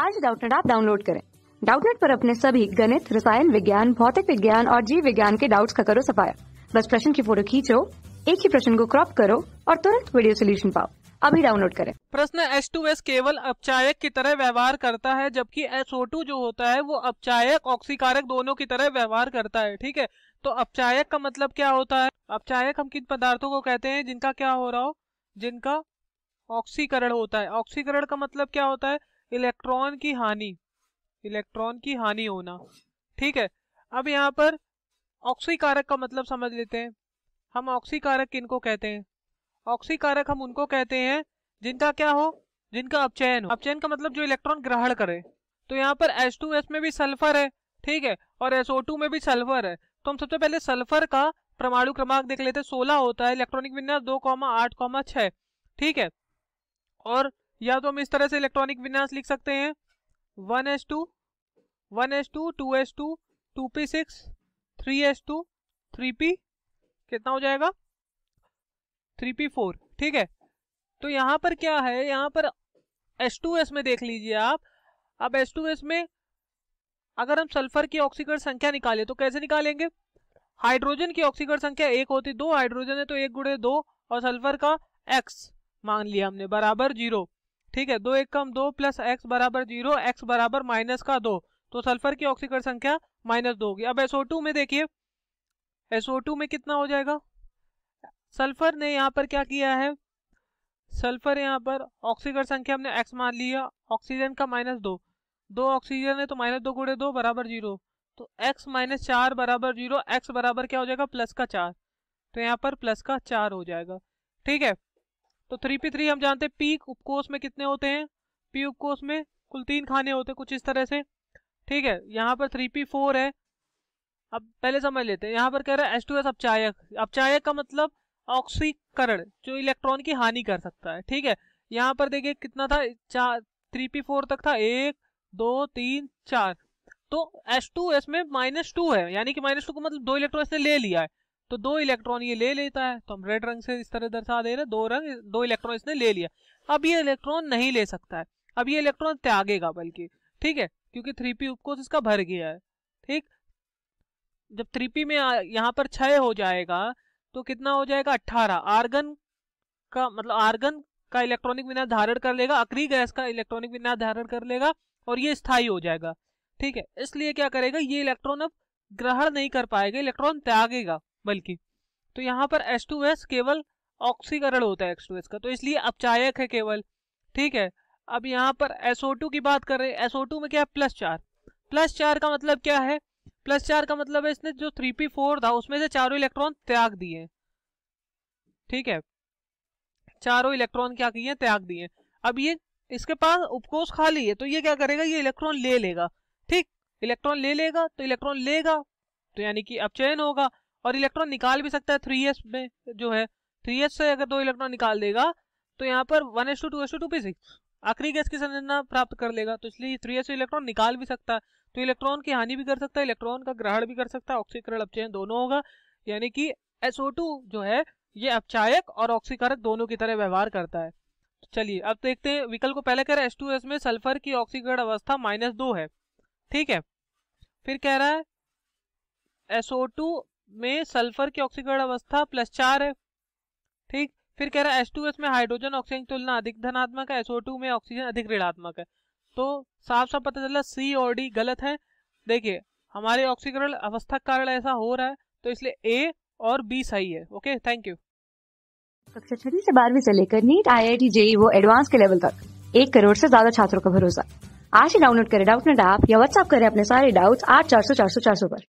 आज डाउटनेट आप डाउनलोड करें डाउटनेट पर अपने सभी गणित रसायन विज्ञान भौतिक विज्ञान और जीव विज्ञान के डाउट्स का करो सफाया बस प्रश्न की फोटो खींचो एक ही प्रश्न को क्रॉप करो और तुरंत वीडियो सोल्यूशन पाओ अभी डाउनलोड करें प्रश्न एस टू एस केवल अपचायक की तरह व्यवहार करता है जबकि SO2 जो होता है वो अपचायक ऑक्सीकारक दोनों की तरह व्यवहार करता है ठीक है तो अपचायक का मतलब क्या होता है अपचायक हम किन पदार्थों को कहते हैं जिनका क्या हो रहा हो जिनका ऑक्सीकरण होता है ऑक्सीकरण का मतलब क्या होता है इलेक्ट्रॉन की हानि इलेक्ट्रॉन की हानि होना ठीक है अब यहाँ पर ऑक्सीकारक का मतलब समझ लेते हैं हम ऑक्सीकारक किनको कहते हैं ऑक्सीकारक हम उनको कहते हैं जिनका क्या हो जिनका अपचयन हो अपचयन का मतलब जो इलेक्ट्रॉन ग्रहण करे तो यहाँ पर H2S में भी सल्फर है ठीक है और SO2 में भी सल्फर है तो हम सबसे पहले सल्फर का परमाणु क्रमांक देख लेते हैं सोलह होता है इलेक्ट्रॉनिक विन्यास दो कॉमा आठ कॉमा छः ठीक है और या तो हम इस तरह से इलेक्ट्रॉनिक विन्यास लिख सकते हैं one s two one s two two s two two p six three s two three p कितना हो जाएगा थ्री पी फोर ठीक है तो यहाँ पर क्या है यहाँ पर एस टू एस में देख लीजिए आप अब एस टू एस में अगर हम सल्फर की ऑक्सीकरण संख्या निकाले तो कैसे निकालेंगे हाइड्रोजन की ऑक्सीकरण संख्या एक होती दो हाइड्रोजन है तो एक गुड़े दो और सल्फर का एक्स मान लिया हमने बराबर जीरो ठीक है दो एक कम दो प्लस एक्स बराबर जीरो एक्स बराबर माइनस का दो तो सल्फर की ऑक्सीकरण संख्या माइनस दो होगी अब SO2 में देखिए SO2 में कितना हो जाएगा सल्फर ने यहाँ पर क्या किया है सल्फर यहाँ पर ऑक्सीकरण संख्या हमने एक्स मान लिया ऑक्सीजन का माइनस दो दो ऑक्सीजन है तो माइनस दो गुड़े दो बराबर जीरो तो एक्स माइनस चार बराबर जीरो एक्स बराबर क्या हो जाएगा प्लस का चार तो यहाँ पर प्लस का चार हो जाएगा ठीक है तो थ्री पी थ्री हम जानते हैं पी उपकोष में कितने होते हैं पी उपकोष में कुल तीन खाने होते हैं कुछ इस तरह से ठीक है यहाँ पर थ्री पी फोर है अब पहले समझ लेते हैं यहाँ पर कह रहा है एस टू एस अपचायक अपचायक का मतलब ऑक्सीकरण जो इलेक्ट्रॉन की हानि कर सकता है ठीक है यहाँ पर देखिए कितना था चार थ्री पी फोर तक था एक दो तीन चार तो एस टू एस में माइनस टू है यानी कि माइनस टू का मतलब दो इलेक्ट्रॉन इसने ले लिया है तो दो इलेक्ट्रॉन ये ले लेता है तो हम रेड रंग से इस तरह दर्शा दे रहे दो रंग दो इलेक्ट्रॉन इसने ले लिया अब ये इलेक्ट्रॉन नहीं ले सकता है अब ये इलेक्ट्रॉन त्यागेगा बल्कि ठीक है क्योंकि थ्री पी उपकोष इसका भर गया है ठीक जब थ्री पी में यहाँ पर छह हो जाएगा तो कितना हो जाएगा अट्ठारह आर्गन का मतलब आर्गन का इलेक्ट्रॉनिक विन्यास धारण कर लेगा अक्री गैस का इलेक्ट्रॉनिक विन्यास धारण कर लेगा और ये स्थायी हो जाएगा ठीक है इसलिए क्या करेगा ये इलेक्ट्रॉन अब ग्रहण नहीं कर पाएगा इलेक्ट्रॉन त्यागेगा बल्कि तो यहाँ पर एस टू एस केवल ऑक्सीकरण होता है एस टू एस का तो इसलिए अपचायक है केवल ठीक है अब यहाँ पर एसओ टू की बात कर रहे हैं एसओ टू में क्या है प्लस चार प्लस चार का मतलब क्या है प्लस चार का मतलब है इसने जो थ्री पी फोर था उसमें से चारों इलेक्ट्रॉन त्याग दिए ठीक है चारों इलेक्ट्रॉन क्या किए त्याग दिए अब ये इसके पास उपकोष खाली है तो ये क्या करेगा ये इलेक्ट्रॉन ले लेगा ठीक इलेक्ट्रॉन ले लेगा तो इलेक्ट्रॉन लेगा तो यानी कि अपचयन होगा और इलेक्ट्रॉन निकाल भी सकता है थ्री एस में जो है थ्री एस से अगर दो इलेक्ट्रॉन निकाल देगा तो यहाँ पर one s two two s two two p six आखिरी गैस की संरचना प्राप्त कर लेगा तो इसलिए थ्री एस इलेक्ट्रॉन निकाल भी सकता है तो इलेक्ट्रॉन की हानि भी कर सकता है इलेक्ट्रॉन का ग्रहण भी कर सकता है ऑक्सीकरण अपचयन दोनों होगा यानी कि एसओ टू जो है ये अपचायक और ऑक्सीकारक दोनों की तरह व्यवहार करता है तो चलिए अब देखते हैं विकल्प को पहले कह रहा है एस में सल्फर की ऑक्सीकरण अवस्था माइनस दो है ठीक है फिर कह रहा है एसओ टू में सल्फर की ऑक्सीकरण अवस्था प्लस चार है ठीक फिर कह रहा है एस टू एस में हाइड्रोजन ऑक्सीजन की तुलना अधिक धनात्मक है एसओ टू में ऑक्सीजन अधिक ऋणात्मक है तो साफ साफ पता चला सी और डी गलत है देखिए हमारे ऑक्सीकरण अवस्था कारण ऐसा हो रहा है तो इसलिए ए और बी सही है ओके थैंक यू कक्षा छठी से बारहवीं से लेकर NEET I I T JEE वो एडवांस के लेवल तक एक करोड़ से ज्यादा छात्रों का भरोसा आज ही डाउनलोड करें डाउट नेट ऐप या व्हाट्सअप करें अपने सारे डाउट्स आठ चार सौ चार सौ चार सौ पर